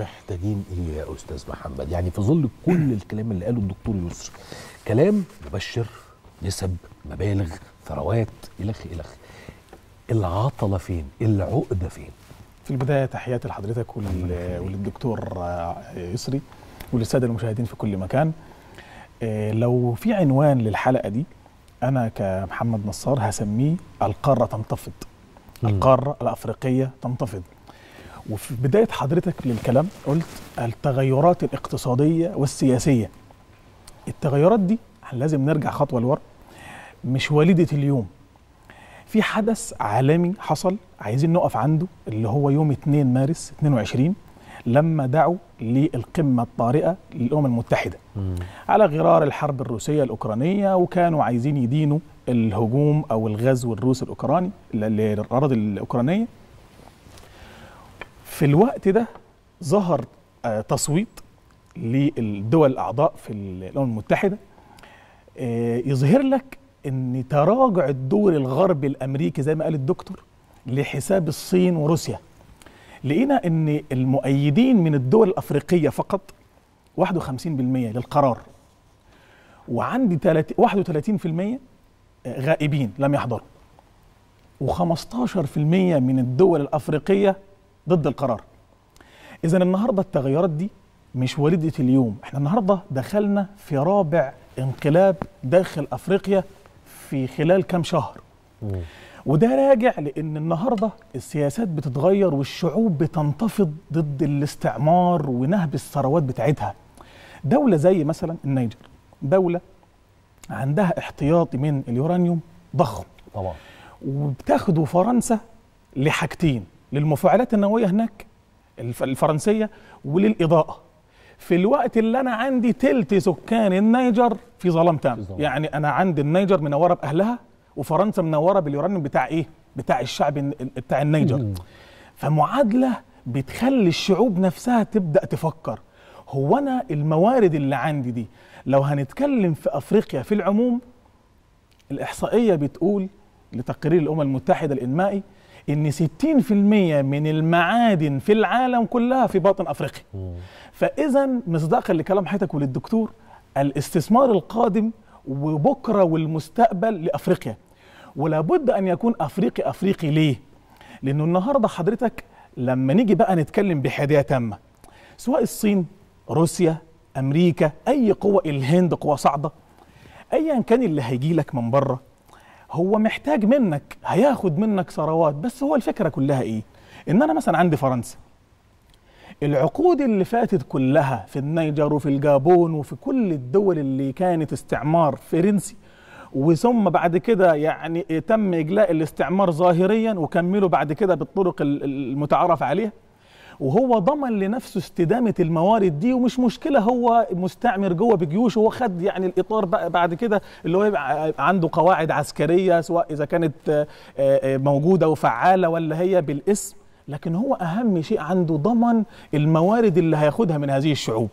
محتاجين ايه يا استاذ محمد يعني في ظل كل الكلام اللي قاله الدكتور يسر كلام مبشر نسب مبالغ ثروات الخ الخ العطله فين العقده فين في البدايه تحياتي لحضرتك وللدكتور يسري وللساده المشاهدين في كل مكان آه، لو في عنوان للحلقه دي انا كمحمد نصار هسميه القاره تنتفض القاره الافريقيه تنتفض وفي بداية حضرتك للكلام قلت التغيرات الاقتصادية والسياسية التغيرات دي لازم نرجع خطوة لورا مش وليدة اليوم في حدث عالمي حصل عايزين نقف عنده اللي هو يوم 2 مارس 22 لما دعوا للقمة الطارئة للأمم المتحدة مم. على غرار الحرب الروسية الأوكرانية وكانوا عايزين يدينوا الهجوم أو الغزو الروسي الأوكراني للأراضي الأوكرانية في الوقت ده ظهر آه، تصويت للدول الاعضاء في الامم المتحده آه، يظهر لك ان تراجع الدور الغربي الامريكي زي ما قال الدكتور لحساب الصين وروسيا لقينا ان المؤيدين من الدول الافريقيه فقط 51% للقرار وعندي 31% آه، غائبين لم يحضروا و15% من الدول الافريقيه ضد القرار اذا النهارده التغيرات دي مش ولده اليوم احنا النهارده دخلنا في رابع انقلاب داخل افريقيا في خلال كام شهر وده راجع لان النهارده السياسات بتتغير والشعوب بتنتفض ضد الاستعمار ونهب الثروات بتاعتها دوله زي مثلا النيجر دوله عندها احتياطي من اليورانيوم ضخم طبعا وبتاخده فرنسا لحاجتين للمفاعلات النوويه هناك الفرنسيه وللاضاءه في الوقت اللي انا عندي تلت سكان النيجر في ظلام تام يعني انا عندي النيجر منوره باهلها وفرنسا منوره باليورانيوم بتاع ايه بتاع الشعب بتاع النيجر فمعادله بتخلي الشعوب نفسها تبدا تفكر هو انا الموارد اللي عندي دي لو هنتكلم في افريقيا في العموم الاحصائيه بتقول لتقرير الامم المتحده الانمائي ان 60% من المعادن في العالم كلها في باطن افريقيا فاذا مصداقا لكلام حضرتك وللدكتور الاستثمار القادم وبكره والمستقبل لافريقيا ولابد ان يكون افريقي افريقي ليه لانه النهارده حضرتك لما نيجي بقى نتكلم بحياديه تامه سواء الصين روسيا امريكا اي قوه الهند قوه صاعده ايا كان اللي هيجي لك من بره هو محتاج منك هياخد منك ثروات بس هو الفكره كلها ايه ان انا مثلا عندي فرنسا العقود اللي فاتت كلها في النيجر وفي الجابون وفي كل الدول اللي كانت استعمار فرنسي وثم بعد كده يعني تم اجلاء الاستعمار ظاهريا وكملوا بعد كده بالطرق المتعارف عليها وهو ضمن لنفسه استدامه الموارد دي ومش مشكله هو مستعمر جوه بجيوشه هو خد يعني الاطار بعد كده اللي هو يبقى عنده قواعد عسكريه سواء اذا كانت آه، آه، موجوده وفعاله ولا هي بالاسم لكن هو اهم شيء عنده ضمن الموارد اللي هياخدها من هذه الشعوب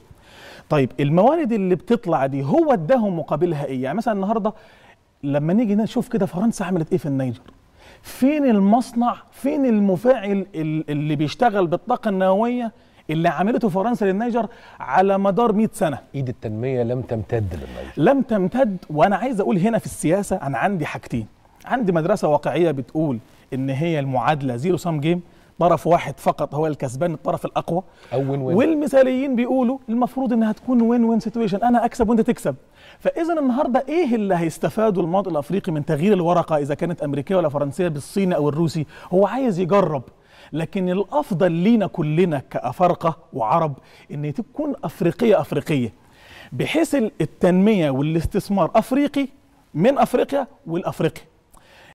طيب الموارد اللي بتطلع دي هو اداهم مقابلها ايه يعني مثلا النهارده لما نيجي نشوف كده فرنسا عملت ايه في النيجر فين المصنع فين المفاعل اللي بيشتغل بالطاقه النوويه اللي عملته فرنسا للنيجر على مدار 100 سنه ايد التنميه لم تمتد للنيجر لم تمتد وانا عايز اقول هنا في السياسه انا عندي حاجتين عندي مدرسه واقعيه بتقول ان هي المعادله زيرو سام جيم طرف واحد فقط هو الكسبان الطرف الاقوى او وين وين والمثاليين بيقولوا المفروض انها تكون وين وين سيتويشن انا اكسب وانت تكسب فاذا النهارده ايه اللي هيستفاده المواطن الافريقي من تغيير الورقه اذا كانت امريكيه ولا فرنسيه بالصيني او الروسي هو عايز يجرب لكن الافضل لينا كلنا كافارقه وعرب ان تكون افريقيه افريقيه بحيث التنميه والاستثمار افريقي من افريقيا والافريقي